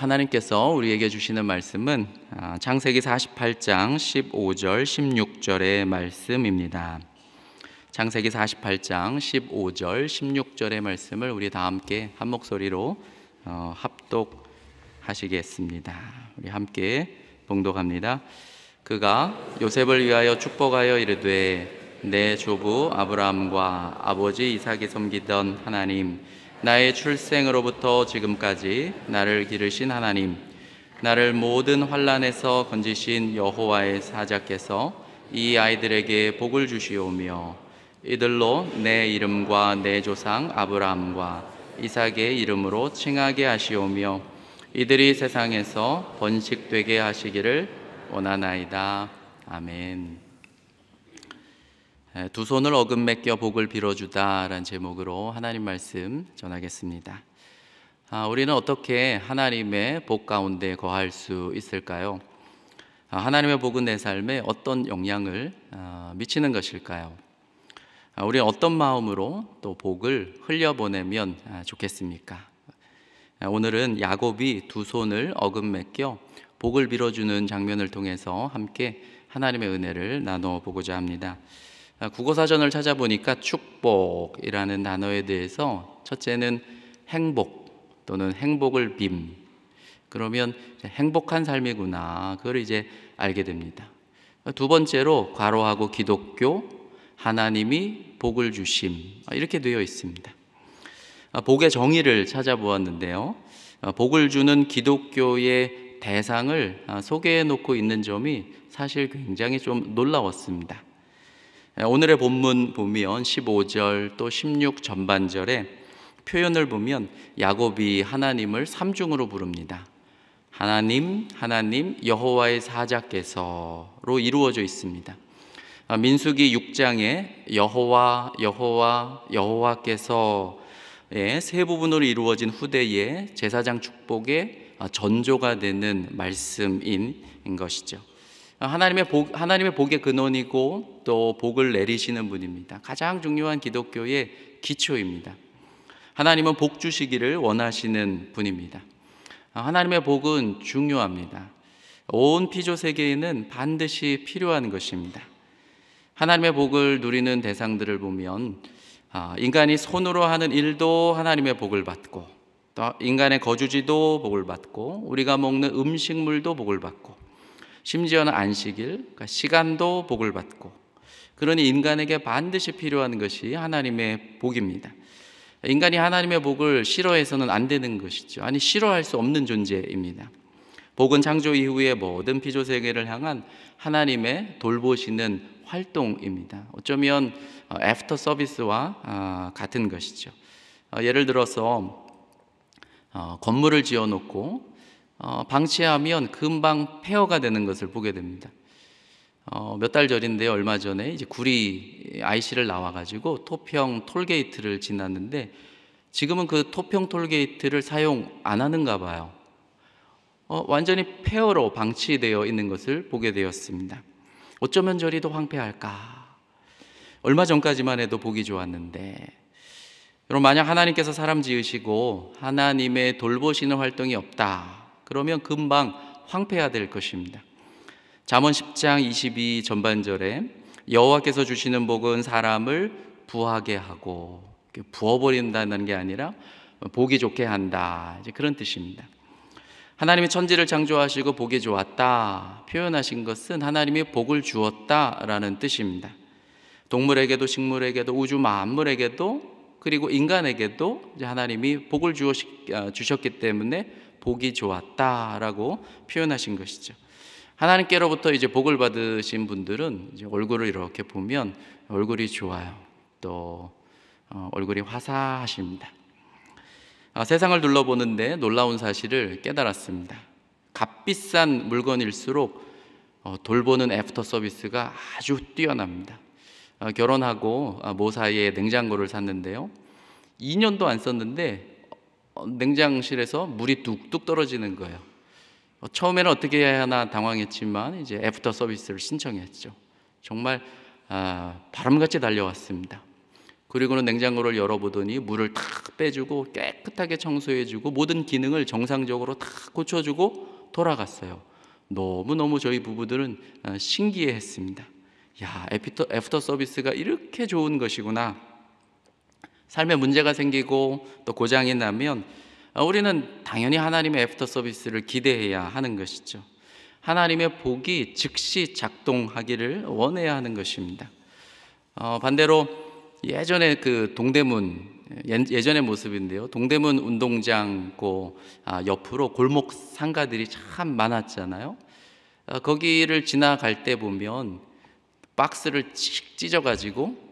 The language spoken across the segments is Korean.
하나님께서 우리에게 주시는 말씀은 창세기 아, 48장 15절 16절의 말씀입니다. 창세기 48장 15절 16절의 말씀을 우리 다 함께 한 목소리로 어, 합독하시겠습니다. 우리 함께 봉독합니다. 그가 요셉을 위하여 축복하여 이르되 내 조부 아브라함과 아버지 이삭이 섬기던 하나님 나의 출생으로부터 지금까지 나를 기르신 하나님, 나를 모든 환란에서 건지신 여호와의 사자께서 이 아이들에게 복을 주시오며 이들로 내 이름과 내 조상 아브라함과 이삭의 이름으로 칭하게 하시오며 이들이 세상에서 번식되게 하시기를 원하나이다. 아멘. 두 손을 어금매겨 복을 빌어주다라는 제목으로 하나님 말씀 전하겠습니다. 아, 우리는 어떻게 하나님의 복 가운데 거할 수 있을까요? 아, 하나님의 복은 내 삶에 어떤 영향을 아, 미치는 것일까요? 아, 우리는 어떤 마음으로 또 복을 흘려보내면 아, 좋겠습니까? 아, 오늘은 야곱이 두 손을 어금매겨 복을 빌어주는 장면을 통해서 함께 하나님의 은혜를 나눠 보고자 합니다. 아, 국어 사전을 찾아보니까 축복이라는 단어에 대해서 첫째는 행복 또는 행복을 빔. 그러면 행복한 삶이구나. 그걸 이제 알게 됩니다. 두 번째로 과로하고 기독교, 하나님이 복을 주심. 아, 이렇게 되어 있습니다. 아, 복의 정의를 찾아보았는데요. 복을 주는 기독교의 대상을 소개해 놓고 있는 점이 사실 굉장히 좀 놀라웠습니다. 네, 오늘의 본문 보면 15절 또 16 전반절에 표현을 보면 야곱이 하나님을 삼중으로 부릅니다. 하나님, 하나님, 여호와의 사자께서로 이루어져 있습니다. 아, 민수기 6장에 여호와, 여호와, 여호와께서의 세 부분으로 이루어진 후대의 제사장 축복의 아, 전조가 되는 말씀인 것이죠. 하나님의 복 하나님의 복의 근원이고 또 복을 내리시는 분입니다. 가장 중요한 기독교의 기초입니다. 하나님은 복 주시기를 원하시는 분입니다. 하나님의 복은 중요합니다. 온 피조 세계에는 반드시 필요한 것입니다. 하나님의 복을 누리는 대상들을 보면 아, 인간이 손으로 하는 일도 하나님의 복을 받고 또 인간의 거주지도 복을 받고 우리가 먹는 음식물도 복을 받고 심지어는 안식일, 그러니까 시간도 복을 받고 그러니 인간에게 반드시 필요한 것이 하나님의 복입니다. 인간이 하나님의 복을 싫어해서는 안 되는 것이죠. 아니 싫어할 수 없는 존재입니다. 복은 창조 이후에 모든 피조 세계를 향한 하나님의 돌보시는 활동입니다. 어쩌면 애프터 어, 서비스와 아, 같은 것이죠. 어, 예를 들어서 어, 건물을 지어놓고 어, 방치하면 금방 폐허가 되는 것을 보게 됩니다. 어, 몇 달 전인데 얼마 전에 이제 구리 IC를 나와가지고 토평 톨게이트를 지났는데 지금은 그 토평 톨게이트를 사용 안 하는가 봐요. 어, 완전히 폐허로 방치되어 있는 것을 보게 되었습니다. 어쩌면 저리도 황폐할까? 얼마 전까지만 해도 보기 좋았는데 여러분 만약 하나님께서 사람 지으시고 하나님의 돌보시는 활동이 없다 그러면 금방 황폐화될 것입니다. 잠언 10장 22 전반절에 여호와께서 주시는 복은 사람을 부하게 하고 부어버린다는 게 아니라 보기 좋게 한다. 이제 그런 뜻입니다. 하나님이 천지를 창조하시고 보기 좋았다 표현하신 것은 하나님이 복을 주었다라는 뜻입니다. 동물에게도 식물에게도 우주 만물에게도 그리고 인간에게도 하나님이 복을 아, 주셨기 때문에 복이 좋았다라고 표현하신 것이죠. 하나님께로부터 이제 복을 받으신 분들은 이제 얼굴을 이렇게 보면 얼굴이 좋아요. 또 어, 얼굴이 화사하십니다. 아, 세상을 둘러보는데 놀라운 사실을 깨달았습니다. 값비싼 물건일수록 어, 돌보는 애프터 서비스가 아주 뛰어납니다. 아, 결혼하고 아, 모사이에 냉장고를 샀는데요. 2년도 안 썼는데 어, 냉장실에서 물이 뚝뚝 떨어지는 거예요. 어, 처음에는 어떻게 해야 하나 당황했지만 이제 애프터 서비스를 신청했죠. 정말 아, 바람같이 달려왔습니다. 그리고는 냉장고를 열어보더니 물을 탁 빼주고 깨끗하게 청소해주고 모든 기능을 정상적으로 탁 고쳐주고 돌아갔어요. 너무너무 저희 부부들은 어, 신기해했습니다. 야, 애프터, 애프터 서비스가 이렇게 좋은 것이구나. 삶에 문제가 생기고 또 고장이 나면 어, 우리는 당연히 하나님의 애프터 서비스를 기대해야 하는 것이죠. 하나님의 복이 즉시 작동하기를 원해야 하는 것입니다. 어, 반대로 예전에 그 동대문 예, 예전의 모습인데요. 동대문 운동장고 아, 옆으로 골목 상가들이 참 많았잖아요. 어, 거기를 지나갈 때 보면 박스를 찢어가지고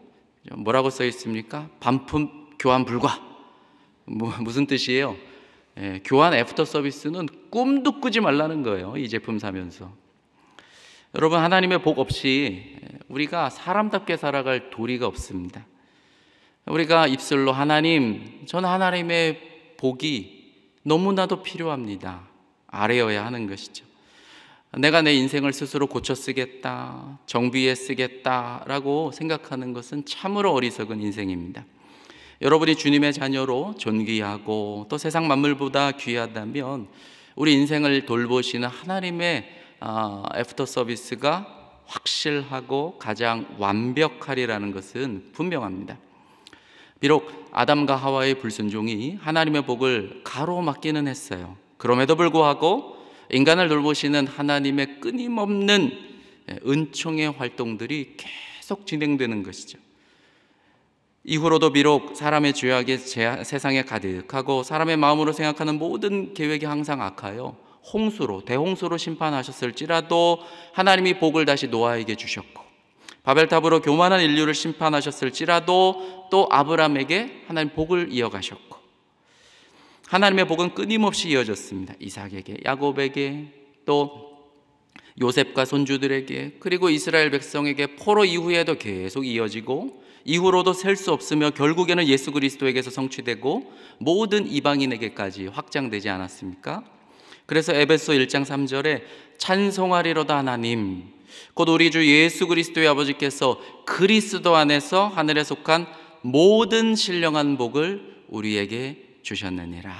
뭐라고 써 있습니까? 반품 교환 불과. 뭐, 무슨 뜻이에요? 예, 교환 애프터 서비스는 꿈도 꾸지 말라는 거예요. 이 제품 사면서. 여러분, 하나님의 복 없이 우리가 사람답게 살아갈 도리가 없습니다. 우리가 입술로 하나님, 전 하나님의 복이 너무나도 필요합니다. 아래어야 하는 것이죠. 내가 내 인생을 스스로 고쳐 쓰겠다, 정비해 쓰겠다라고 생각하는 것은 참으로 어리석은 인생입니다. 여러분이 주님의 자녀로 존귀하고 또 세상 만물보다 귀하다면 우리 인생을 돌보시는 하나님의 애프터 아, 서비스가 확실하고 가장 완벽하리라는 것은 분명합니다. 비록 아담과 하와의 불순종이 하나님의 복을 가로막기는 했어요. 그럼에도 불구하고 인간을 돌보시는 하나님의 끊임없는 예, 은총의 활동들이 계속 진행되는 것이죠. 이후로도 비록 사람의 죄악이 세상에 가득하고 사람의 마음으로 생각하는 모든 계획이 항상 악하여 홍수로 대홍수로 심판하셨을지라도 하나님이 복을 다시 노아에게 주셨고 바벨탑으로 교만한 인류를 심판하셨을지라도 또 아브람에게 하나님 복을 이어가셨고 하나님의 복은 끊임없이 이어졌습니다. 이삭에게, 야곱에게, 또 요셉과 손주들에게, 그리고 이스라엘 백성에게 포로 이후에도 계속 이어지고 이후로도 셀 수 없으며 결국에는 예수 그리스도에게서 성취되고 모든 이방인에게까지 확장되지 않았습니까? 그래서 에베소 1장 3절에 찬송하리로다 하나님 곧 우리 주 예수 그리스도의 아버지께서 그리스도 안에서 하늘에 속한 모든 신령한 복을 우리에게 주셨느니라.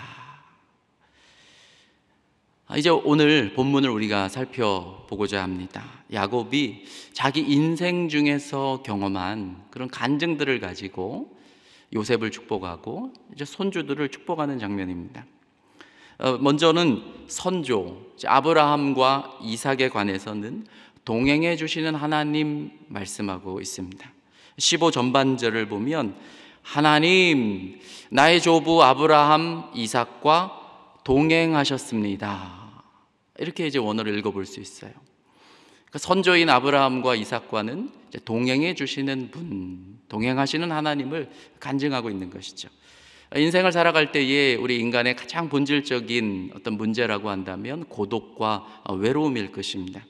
아, 이제 오늘 본문을 우리가 살펴보고자 합니다. 야곱이 자기 인생 중에서 경험한 그런 간증들을 가지고 요셉을 축복하고 이제 손주들을 축복하는 장면입니다. 어, 먼저는 선조 아브라함과 이삭에 관해서는 동행해 주시는 하나님 말씀하고 있습니다. 15 전반절을 보면 하나님, 나의 조부 아브라함, 이삭과 동행하셨습니다. 이렇게 이제 원어를 읽어볼 수 있어요. 그러니까 선조인 아브라함과 이삭과는 동행해 주시는 분, 동행하시는 하나님을 간증하고 있는 것이죠. 인생을 살아갈 때에 우리 인간의 가장 본질적인 어떤 문제라고 한다면 고독과 외로움일 것입니다.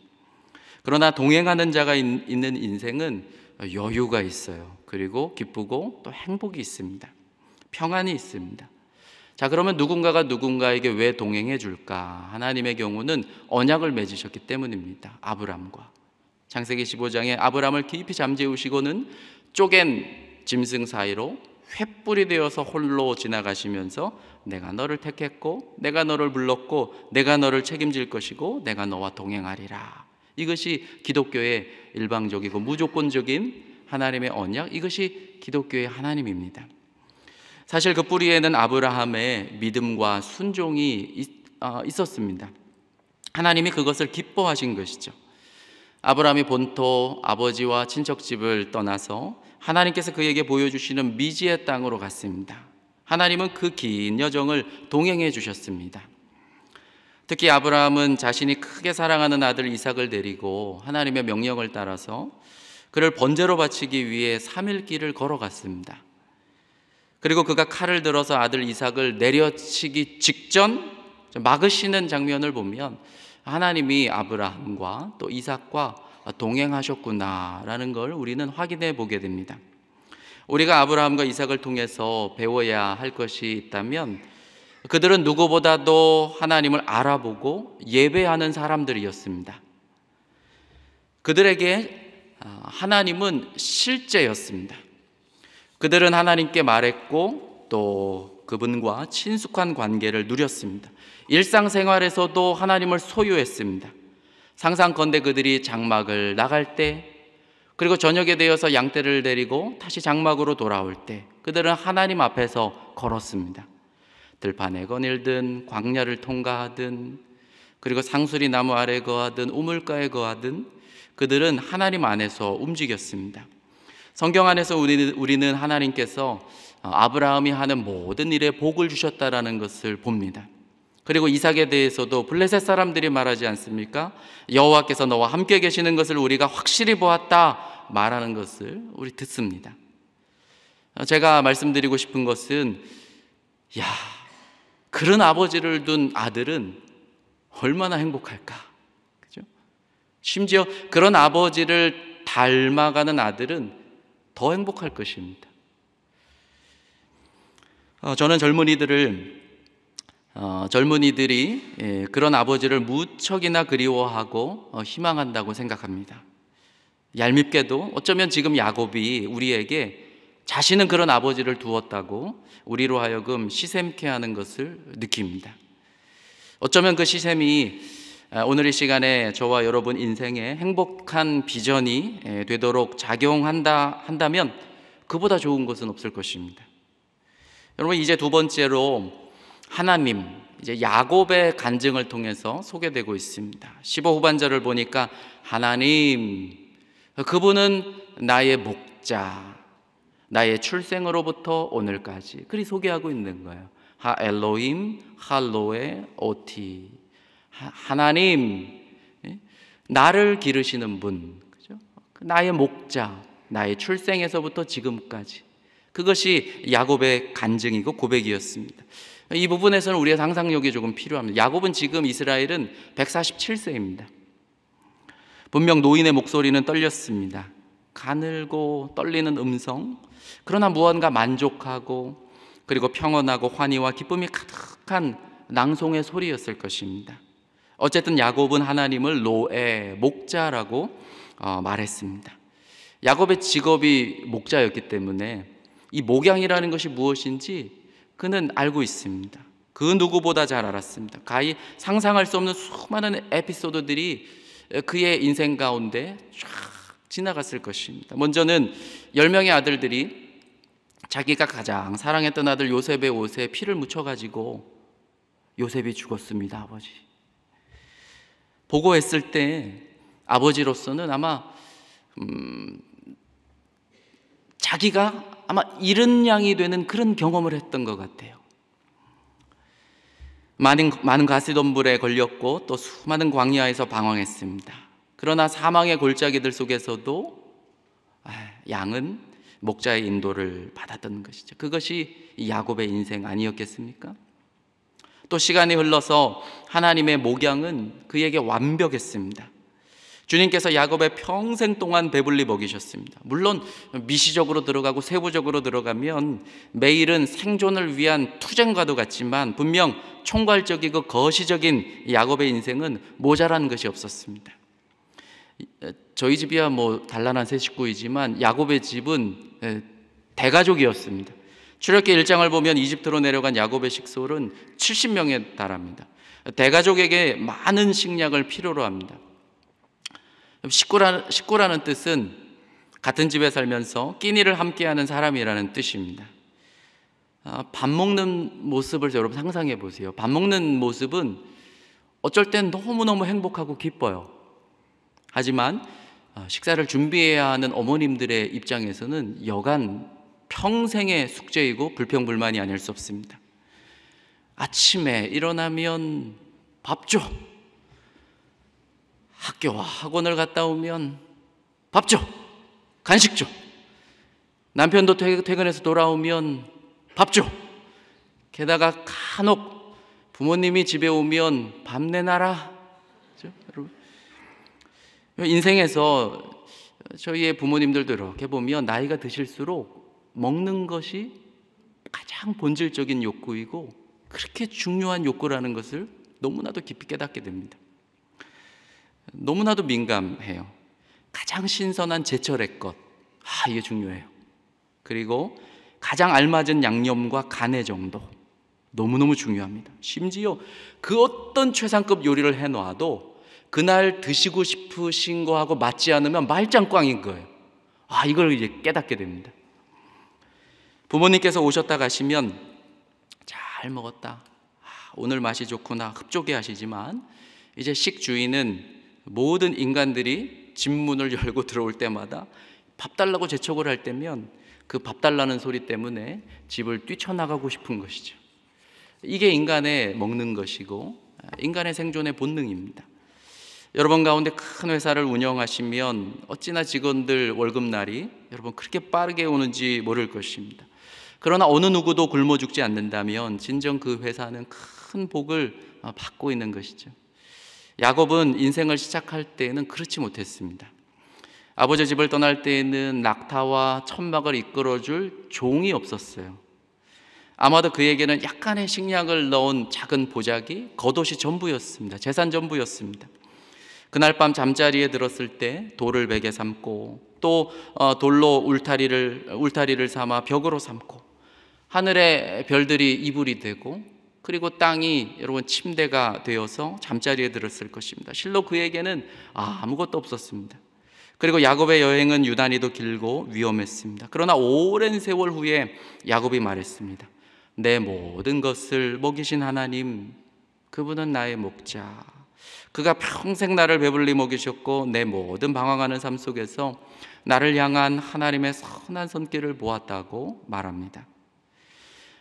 그러나 동행하는 자가 있는 인생은 여유가 있어요. 그리고 기쁘고 또 행복이 있습니다. 평안이 있습니다. 자, 그러면 누군가가 누군가에게 왜 동행해 줄까? 하나님의 경우는 언약을 맺으셨기 때문입니다. 아브람과. 창세기 15장에 아브람을 깊이 잠재우시고는 쪼갠 짐승 사이로 횃불이 되어서 홀로 지나가시면서 내가 너를 택했고 내가 너를 불렀고 내가 너를 책임질 것이고 내가 너와 동행하리라. 이것이 기독교의 일방적이고 무조건적인 하나님의 언약, 이것이 기독교의 하나님입니다. 사실 그 뿌리에는 아브라함의 믿음과 순종이 어, 있었습니다. 하나님이 그것을 기뻐하신 것이죠. 아브라함이 본토 아버지와 친척집을 떠나서 하나님께서 그에게 보여주시는 미지의 땅으로 갔습니다. 하나님은 그 긴 여정을 동행해 주셨습니다. 특히 아브라함은 자신이 크게 사랑하는 아들 이삭을 데리고 하나님의 명령을 따라서 그를 번제로 바치기 위해 3일 길을 걸어갔습니다. 그리고 그가 칼을 들어서 아들 이삭을 내려치기 직전 막으시는 장면을 보면 하나님이 아브라함과 또 이삭과 동행하셨구나라는 걸 우리는 확인해 보게 됩니다. 우리가 아브라함과 이삭을 통해서 배워야 할 것이 있다면 그들은 누구보다도 하나님을 알아보고 예배하는 사람들이었습니다. 그들에게 아, 하나님은 실제였습니다. 그들은 하나님께 말했고 또 그분과 친숙한 관계를 누렸습니다. 일상생활에서도 하나님을 소유했습니다. 상상건대 그들이 장막을 나갈 때 그리고 저녁에 되어서 양떼를 데리고 다시 장막으로 돌아올 때 그들은 하나님 앞에서 걸었습니다. 들판에 거닐든 광야를 통과하든 그리고 상수리 나무 아래 거하든 우물가에 거하든 그들은 하나님 안에서 움직였습니다. 성경 안에서 우리는 하나님께서 어, 아브라함이 하는 모든 일에 복을 주셨다라는 것을 봅니다. 그리고 이삭에 대해서도 블레셋 사람들이 말하지 않습니까? 여호와께서 너와 함께 계시는 것을 우리가 확실히 보았다 말하는 것을 우리 듣습니다. 어, 제가 말씀드리고 싶은 것은 야, 그런 아버지를 둔 아들은 얼마나 행복할까? 그죠? 심지어 그런 아버지를 닮아가는 아들은 더 행복할 것입니다. 어, 저는 젊은이들을 어, 젊은이들이 예, 그런 아버지를 무척이나 그리워하고 어, 희망한다고 생각합니다. 얄밉게도 어쩌면 지금 야곱이 우리에게 자신은 그런 아버지를 두었다고 우리로 하여금 시샘케 하는 것을 느낍니다. 어쩌면 그 시샘이 아, 오늘 이 시간에 저와 여러분 인생에 행복한 비전이 되도록 작용한다 한다면 그보다 좋은 것은 없을 것입니다. 여러분 이제 두 번째로 하나님 이제 야곱의 간증을 통해서 소개되고 있습니다. 15 후반절을 보니까 하나님 그분은 나의 목자 나의 출생으로부터 오늘까지 그리 소개하고 있는 거예요. 하 엘로임 할로에 오티 하나님 예? 나를 기르시는 분 그죠? 그 나의 목자 나의 출생에서부터 지금까지 그것이 야곱의 간증이고 고백이었습니다. 이 부분에서는 우리의 상상력이 조금 필요합니다. 야곱은 지금 이스라엘은 147세입니다. 분명 노인의 목소리는 떨렸습니다. 가늘고 떨리는 음성, 그러나 무언가 만족하고 그리고 평온하고 환희와 기쁨이 가득한 낭송의 소리였을 것입니다. 어쨌든 야곱은 하나님을 노예, 목자라고 어, 말했습니다. 야곱의 직업이 목자였기 때문에 이 목양이라는 것이 무엇인지 그는 알고 있습니다. 그 누구보다 잘 알았습니다. 가히 상상할 수 없는 수많은 에피소드들이 그의 인생 가운데 쫙 지나갔을 것입니다. 먼저는 열명의 아들들이 자기가 가장 사랑했던 아들 요셉의 옷에 피를 묻혀가지고 요셉이 죽었습니다, 아버지. 보고했을 때 아버지로서는 아마 음, 자기가 아마 잃은 양이 되는 그런 경험을 했던 것 같아요. 많은, 많은 가시덤불에 걸렸고 또 수많은 광야에서 방황했습니다. 그러나 사망의 골짜기들 속에서도 아, 양은 목자의 인도를 받았던 것이죠. 그것이 야곱의 인생 아니었겠습니까? 또 시간이 흘러서 하나님의 목양은 그에게 완벽했습니다. 주님께서 야곱의 평생 동안 배불리 먹이셨습니다. 물론 미시적으로 들어가고 세부적으로 들어가면 매일은 생존을 위한 투쟁과도 같지만 분명 총괄적이고 거시적인 야곱의 인생은 모자란 것이 없었습니다. 저희 집이야 뭐 단란한 세 식구이지만 야곱의 집은 예, 대가족이었습니다. 출애굽기 1장을 보면 이집트로 내려간 야곱의 식솔은 70명에 달합니다. 대가족에게 많은 식량을 필요로 합니다. 식구라, 식구라는 뜻은 같은 집에 살면서 끼니를 함께하는 사람이라는 뜻입니다. 아, 밥 먹는 모습을 여러분 상상해 보세요. 밥 먹는 모습은 어쩔 땐 너무너무 행복하고 기뻐요. 하지만 아, 식사를 준비해야 하는 어머님들의 입장에서는 여간 평생의 숙제이고 불평불만이 아닐 수 없습니다. 아침에 일어나면 밥 줘. 학교와 학원을 갔다 오면 밥 줘. 간식 줘. 남편도 퇴근해서 돌아오면 밥 줘. 게다가 간혹 부모님이 집에 오면 밤 내놔라 인생에서 저희의 부모님들도 이렇게 보면 나이가 드실수록 먹는 것이 가장 본질적인 욕구이고 그렇게 중요한 욕구라는 것을 너무나도 깊이 깨닫게 됩니다. 너무나도 민감해요. 가장 신선한 제철의 것. 아, 이게 중요해요. 그리고 가장 알맞은 양념과 간의 정도. 너무너무 중요합니다. 심지어 그 어떤 최상급 요리를 해놔도 그날 드시고 싶으신 거하고 맞지 않으면 말짱꽝인 거예요. 아, 이걸 이제 깨닫게 됩니다. 부모님께서 오셨다 가시면 잘 먹었다. 아, 오늘 맛이 좋구나. 흡족해 하시지만 이제 식주인은 모든 인간들이 집문을 열고 들어올 때마다 밥 달라고 재촉을 할 때면 그 밥 달라는 소리 때문에 집을 뛰쳐나가고 싶은 것이죠. 이게 인간의 먹는 것이고 아, 인간의 생존의 본능입니다. 여러분 가운데 큰 회사를 운영하시면 어찌나 직원들 월급날이 여러분 그렇게 빠르게 오는지 모를 것입니다. 그러나 어느 누구도 굶어 죽지 않는다면 진정 그 회사는 큰 복을 어, 받고 있는 것이죠. 야곱은 인생을 시작할 때에는 그렇지 못했습니다. 아버지 집을 떠날 때에는 낙타와 천막을 이끌어줄 종이 없었어요. 아마도 그에게는 약간의 식량을 넣은 작은 보자기, 겉옷이 전부였습니다. 재산 전부였습니다. 그날 밤 잠자리에 들었을 때 돌을 베개 삼고 또 어, 돌로 울타리를 울타리를 삼아 벽으로 삼고 하늘의 별들이 이불이 되고 그리고 땅이 여러분 침대가 되어서 잠자리에 들었을 것입니다. 실로 그에게는 아무것도 없었습니다. 그리고 야곱의 여행은 유난히도 길고 위험했습니다. 그러나 오랜 세월 후에 야곱이 말했습니다. 내 모든 것을 먹이신 하나님, 그분은 나의 목자. 그가 평생 나를 배불리 먹이셨고 내 모든 방황하는 삶 속에서 나를 향한 하나님의 선한 손길을 보았다고 말합니다.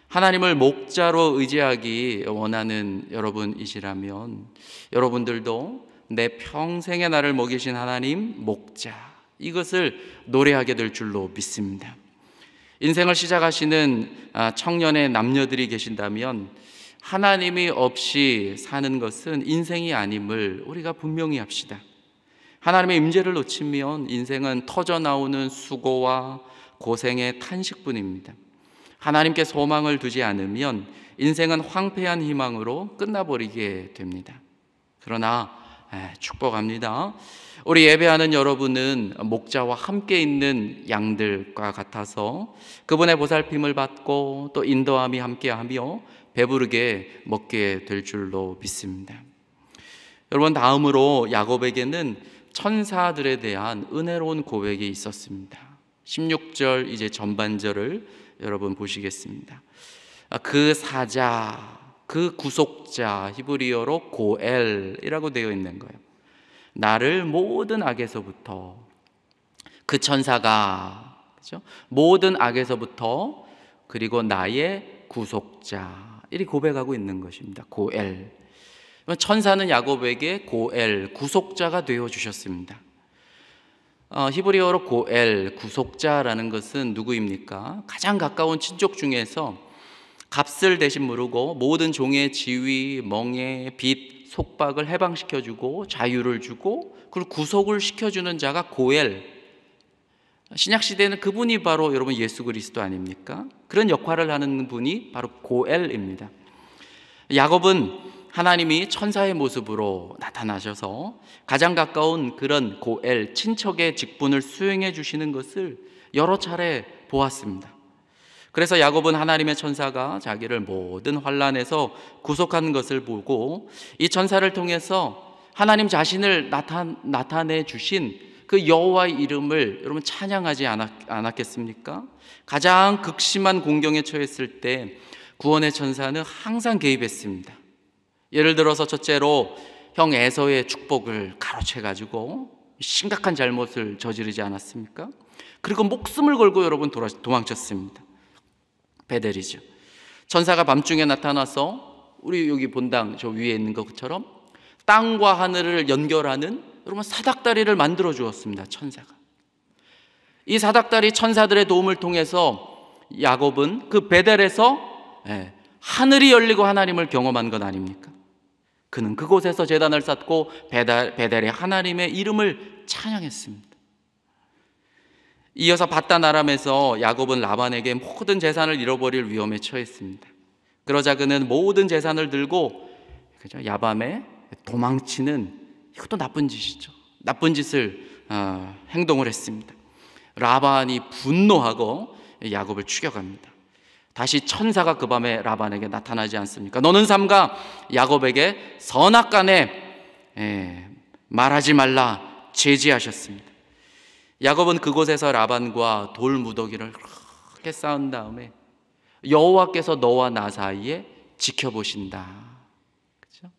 하나님을 목자로 의지하기 원하는 여러분이시라면 여러분들도 내 평생의 나를 먹이신 하나님 목자 이것을 노래하게 될 줄로 믿습니다. 인생을 시작하시는 아, 청년의 남녀들이 계신다면 하나님이 없이 사는 것은 인생이 아님을 우리가 분명히 합시다. 하나님의 임재를 놓치면 인생은 터져 나오는 수고와 고생의 탄식뿐입니다. 하나님께 소망을 두지 않으면 인생은 황폐한 희망으로 끝나버리게 됩니다. 그러나 축복합니다. 우리 예배하는 여러분은 목자와 함께 있는 양들과 같아서 그분의 보살핌을 받고 또 인도함이 함께하며 배부르게 먹게 될 줄로 믿습니다. 여러분 다음으로 야곱에게는 천사들에 대한 은혜로운 고백이 있었습니다. 16절 이제 전반절을 여러분 보시겠습니다. 아, 그 사자, 그 구속자 히브리어로 고엘이라고 되어 있는 거예요. 나를 모든 악에서부터 그 천사가 그죠? 모든 악에서부터 그리고 나의 구속자 이리 고백하고 있는 것입니다. 고엘. 천사는 야곱에게 고엘, 구속자가 되어 주셨습니다. 어, 히브리어로 고엘, 구속자라는 것은 누구입니까? 가장 가까운 친족 중에서 값을 대신 물고 모든 종의 지위, 멍에, 빚, 속박을 해방시켜주고 자유를 주고 그리 구속을 시켜주는 자가 고엘, 신약 시대에는 그분이 바로 여러분 예수 그리스도 아닙니까? 그런 역할을 하는 분이 바로 고엘입니다. 야곱은 하나님이 천사의 모습으로 나타나셔서 가장 가까운 그런 고엘 친척의 직분을 수행해 주시는 것을 여러 차례 보았습니다. 그래서 야곱은 하나님의 천사가 자기를 모든 환란에서 구속한 것을 보고 이 천사를 통해서 하나님 자신을 나타, 나타내 주신 그 여호와의 이름을 여러분 찬양하지 않았, 겠습니까 가장 극심한 공경에 처했을 때 구원의 천사는 항상 개입했습니다. 예를 들어서 첫째로 형 에서의 축복을 가로채 가지고 심각한 잘못을 저지르지 않았습니까? 그리고 목숨을 걸고 여러분 돌아, 도망쳤습니다. 베델이죠. 천사가 밤중에 나타나서 우리 여기 본당 저 위에 있는 것처럼 땅과 하늘을 연결하는 여러분 사닥다리를 만들어 주었습니다. 천사가. 이 사닥다리 천사들의 도움을 통해서 야곱은 그 베델에서 예, 하늘이 열리고 하나님을 경험한 것 아닙니까? 그는 그곳에서 재단을 쌓고 베델, 베델의 하나님의 이름을 찬양했습니다. 이어서 바단 아람에서 야곱은 라반에게 모든 재산을 잃어버릴 위험에 처했습니다. 그러자 그는 모든 재산을 들고 야밤에 도망치는 이것도 나쁜 짓이죠. 나쁜 짓을 어, 행동을 했습니다. 라반이 분노하고 야곱을 추격합니다. 다시 천사가 그 밤에 라반에게 나타나지 않습니까? 너는 삼가 야곱에게 선악간에 에, 예, 말하지 말라 제지하셨습니다. 야곱은 그곳에서 라반과 돌 무더기를 그렇게 쌓은 다음에 여호와께서 너와 나 사이에 지켜보신다. 그죠?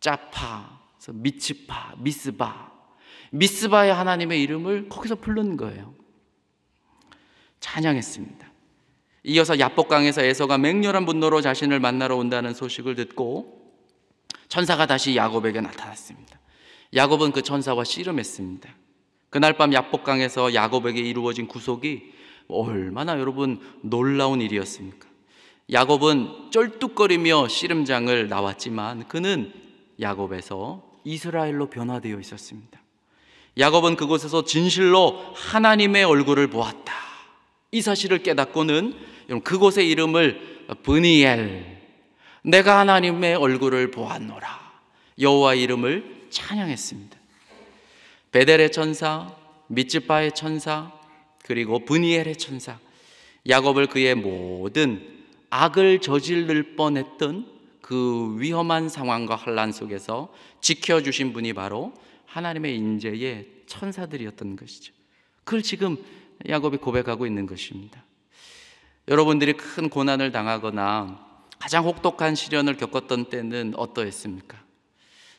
짜파 그래서 미츠파, 미스바. 미스바의 하나님의 이름을 거기서 부른 거예요. 찬양했습니다. 이어서 야복강에서 에서가 맹렬한 분노로 자신을 만나러 온다는 소식을 듣고 천사가 다시 야곱에게 나타났습니다. 야곱은 그 천사와 씨름했습니다. 그날 밤 야복강에서 야곱에게 이루어진 구속이 얼마나 여러분 놀라운 일이었습니까? 야곱은 쩔뚝거리며 씨름장을 나왔지만 그는 야곱에서 이스라엘로 변화되어 있었습니다. 야곱은 그곳에서 진실로 하나님의 얼굴을 보았다. 이 사실을 깨닫고는 그곳의 이름을 브니엘 내가 하나님의 얼굴을 보았노라 여호와 이름을 찬양했습니다. 베델의 천사, 미츠바의 천사, 그리고 브니엘의 천사 야곱을 그의 모든 악을 저질를 뻔했던 그 위험한 상황과 혼란 속에서 지켜주신 분이 바로 하나님의 인재의 천사들이었던 것이죠. 그걸 지금 야곱이 고백하고 있는 것입니다. 여러분들이 큰 고난을 당하거나 가장 혹독한 시련을 겪었던 때는 어떠했습니까?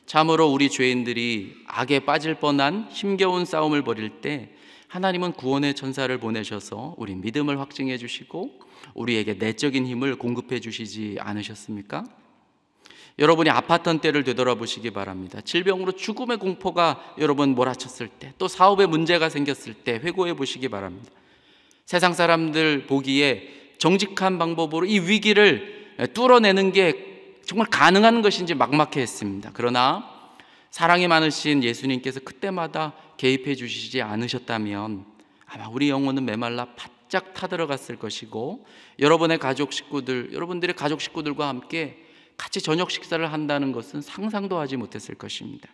참으로 우리 죄인들이 악에 빠질 뻔한 힘겨운 싸움을 벌일 때 하나님은 구원의 천사를 보내셔서 우리 믿음을 확증해 주시고 우리에게 내적인 힘을 공급해 주시지 않으셨습니까? 여러분이 아팠던 때를 되돌아보시기 바랍니다. 질병으로 죽음의 공포가 여러분 몰아쳤을 때, 또 사업에 문제가 생겼을 때 회고해 보시기 바랍니다. 세상 사람들 보기에 정직한 방법으로 이 위기를 뚫어내는 게 정말 가능한 것인지 막막해 했습니다. 그러나 사랑이 많으신 예수님께서 그때마다 개입해 주시지 않으셨다면 아마 우리 영혼은 메말라 바짝 타들어갔을 것이고 여러분의 가족 식구들, 여러분들의 가족 식구들과 함께 같이 저녁 식사를 한다는 것은 상상도 하지 못했을 것입니다.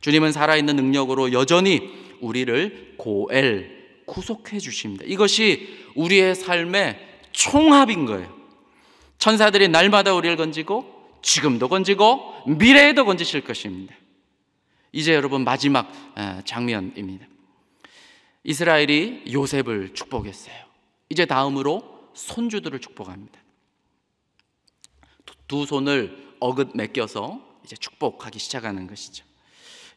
주님은 살아있는 능력으로 여전히 우리를 고엘, 구속해 주십니다. 이것이 우리의 삶의 총합인 거예요. 천사들이 날마다 우리를 건지고 지금도 건지고 미래에도 건지실 것입니다. 이제 여러분 마지막 아, 장면입니다. 이스라엘이 요셉을 축복했어요. 이제 다음으로 손주들을 축복합니다. 두 손을 어긋 맡겨서 이제 축복하기 시작하는 것이죠.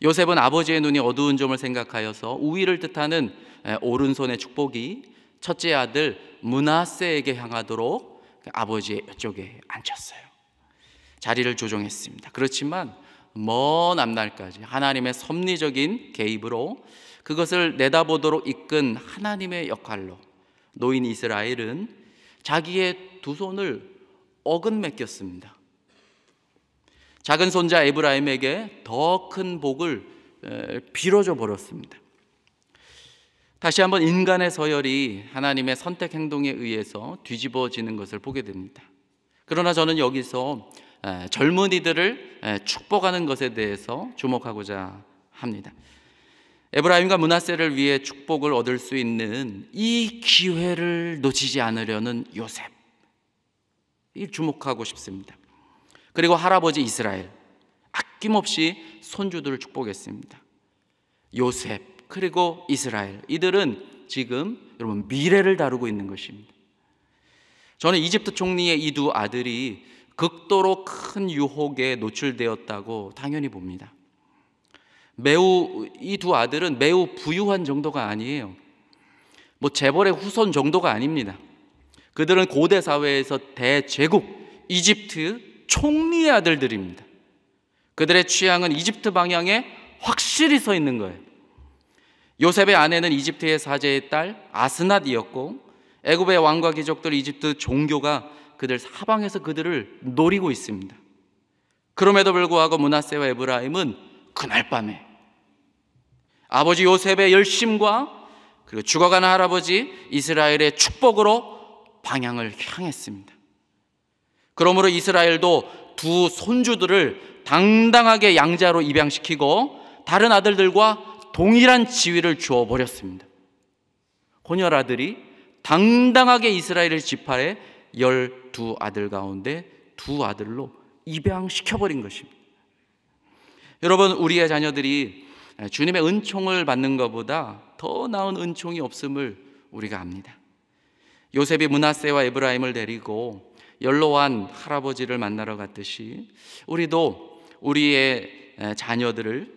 요셉은 아버지의 눈이 어두운 점을 생각하여서 우위를 뜻하는 오른손의 축복이 첫째 아들 문하세에게 향하도록 그 아버지의 쪽에 앉혔어요. 자리를 조정했습니다. 그렇지만 먼 앞날까지 하나님의 섭리적인 개입으로 그것을 내다보도록 이끈 하나님의 역할로 노인 이스라엘은 자기의 두 손을 어긋맺겼습니다. 작은 손자 에브라임에게 더 큰 복을 빌어줘 버렸습니다. 다시 한번 인간의 서열이 하나님의 선택 행동에 의해서 뒤집어지는 것을 보게 됩니다. 그러나 저는 여기서 젊은이들을 축복하는 것에 대해서 주목하고자 합니다. 에브라임과 문하세를 위해 축복을 얻을 수 있는 이 기회를 놓치지 않으려는 요셉. 이 주목하고 싶습니다. 그리고 할아버지 이스라엘 아낌없이 손주들을 축복했습니다. 요셉 그리고 이스라엘 이들은 지금 여러분 미래를 다루고 있는 것입니다. 저는 이집트 총리의 이 두 아들이 극도로 큰 유혹에 노출되었다고 당연히 봅니다. 매우 이 두 아들은 매우 부유한 정도가 아니에요. 뭐 재벌의 후손 정도가 아닙니다. 그들은 고대 사회에서 대제국 이집트 총리의 아들들입니다. 그들의 취향은 이집트 방향에 확실히 서 있는 거예요. 요셉의 아내는 이집트의 사제의 딸 아스낫이었고 애굽의 왕과 귀족들 이집트 종교가 그들 사방에서 그들을 노리고 있습니다. 그럼에도 불구하고 문하세와 에브라임은 그날 밤에 아버지 요셉의 열심과 그리고 죽어가는 할아버지 이스라엘의 축복으로 방향을 향했습니다. 그러므로 이스라엘도 두 손주들을 당당하게 양자로 입양시키고 다른 아들들과 동일한 지위를 주어 버렸습니다. 혼혈아들이 당당하게 이스라엘을 지파해 열두 아들 가운데 두 아들로 입양시켜 버린 것입니다. 여러분, 우리의 자녀들이 주님의 은총을 받는 것보다 더 나은 은총이 없음을 우리가 압니다. 요셉이 문하세와 에브라임을 데리고 연로한 할아버지를 만나러 갔듯이 우리도 우리의 자녀들을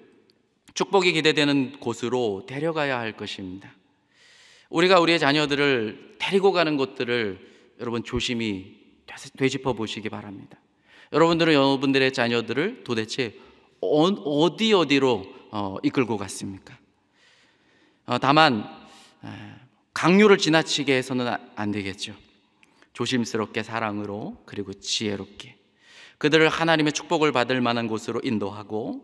축복이 기대되는 곳으로 데려가야 할 것입니다. 우리가 우리의 자녀들을 데리고 가는 곳들을 여러분 조심히 되짚어 보시기 바랍니다. 여러분들은 여러분들의 자녀들을 도대체 어디 어디로 어, 이끌고 갔습니까? 어, 다만 강요를 지나치게 해서는 안 되겠죠. 조심스럽게 사랑으로 그리고 지혜롭게 그들을 하나님의 축복을 받을 만한 곳으로 인도하고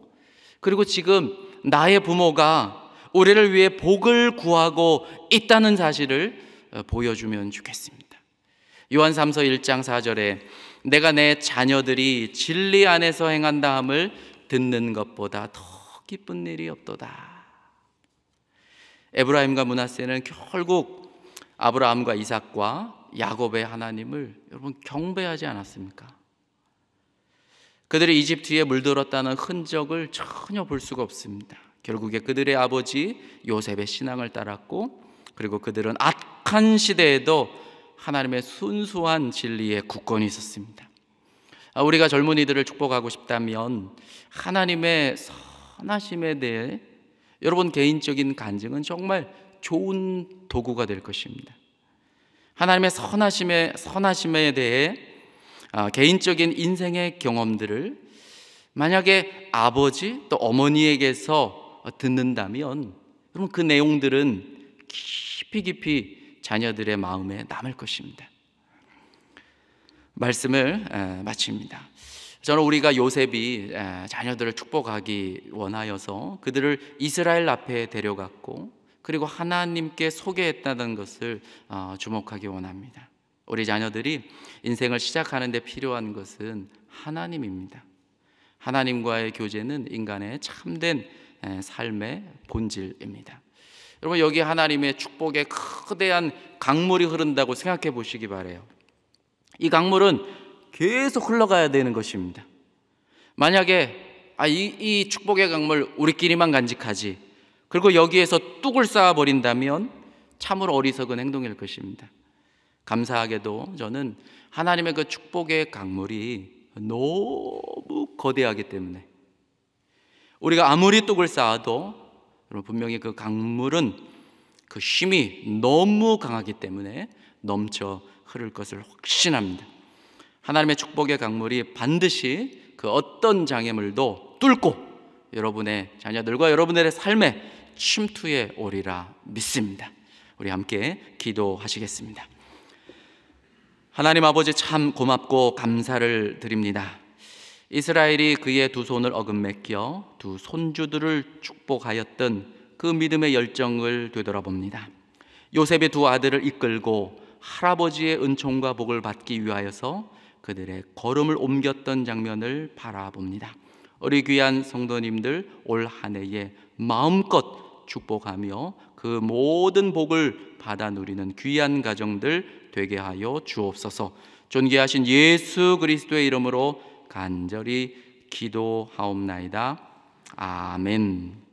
그리고 지금 나의 부모가 우리를 위해 복을 구하고 있다는 사실을 어, 보여주면 좋겠습니다. 요한 3서 1장 4절에 내가 내 자녀들이 진리 안에서 행한다함을 듣는 것보다 더 기쁜 일이 없도다. 에브라임과 문하세는 결국 아브라함과 이삭과 야곱의 하나님을 여러분 경배하지 않았습니까? 그들이 이집트에 물들었다는 흔적을 전혀 볼 수가 없습니다. 결국에 그들의 아버지 요셉의 신앙을 따랐고 그리고 그들은 악한 시대에도 하나님의 순수한 진리의 국권이 있었습니다. 아, 우리가 젊은이들을 축복하고 싶다면 하나님의 선하심에 대해 여러분 개인적인 간증은 정말 좋은 도구가 될 것입니다. 하나님의 선하심에 선하심에 대해 아, 개인적인 인생의 경험들을 만약에 아버지 또 어머니에게서 듣는다면 그러그 내용들은 깊이 깊이 자녀들의 마음에 남을 것입니다. 말씀을 아, 마칩니다. 저는 우리가 요셉이 자녀들을 축복하기 원하여서 그들을 이스라엘 앞에 데려갔고 그리고 하나님께 소개했다는 것을 어, 주목하기 원합니다. 우리 자녀들이 인생을 시작하는데 필요한 것은 하나님입니다. 하나님과의 교제는 인간의 참된 삶의 본질입니다. 여러분 여기 하나님의 축복의 거대한 강물이 흐른다고 생각해 보시기 바래요. 이 강물은 계속 흘러가야 되는 것입니다. 만약에 아, 이, 이 축복의 강물 우리끼리만 간직하지 그리고 여기에서 뚝을 쌓아버린다면 참으로 어리석은 행동일 것입니다. 감사하게도 저는 하나님의 그 축복의 강물이 너무 거대하기 때문에 우리가 아무리 뚝을 쌓아도 분명히 그 강물은 그 힘이 너무 강하기 때문에 넘쳐 흐를 것을 확신합니다. 하나님의 축복의 강물이 반드시 그 어떤 장애물도 뚫고 여러분의 자녀들과 여러분들의 삶에 침투해 오리라 믿습니다. 우리 함께 기도하시겠습니다. 하나님 아버지 참 고맙고 감사를 드립니다. 이스라엘이 그의 두 손을 어긋매겨 두 손주들을 축복하였던 그 믿음의 열정을 되돌아봅니다. 요셉의 두 아들을 이끌고 할아버지의 은총과 복을 받기 위하여서 그들의 걸음을 옮겼던 장면을 바라봅니다. 우리 귀한 성도님들 올한 해에 마음껏 축복하며 그 모든 복을 받아 누리는 귀한 가정들 되게 하여 주옵소서. 존귀하신 예수 그리스도의 이름으로 간절히 기도하옵나이다. 아멘.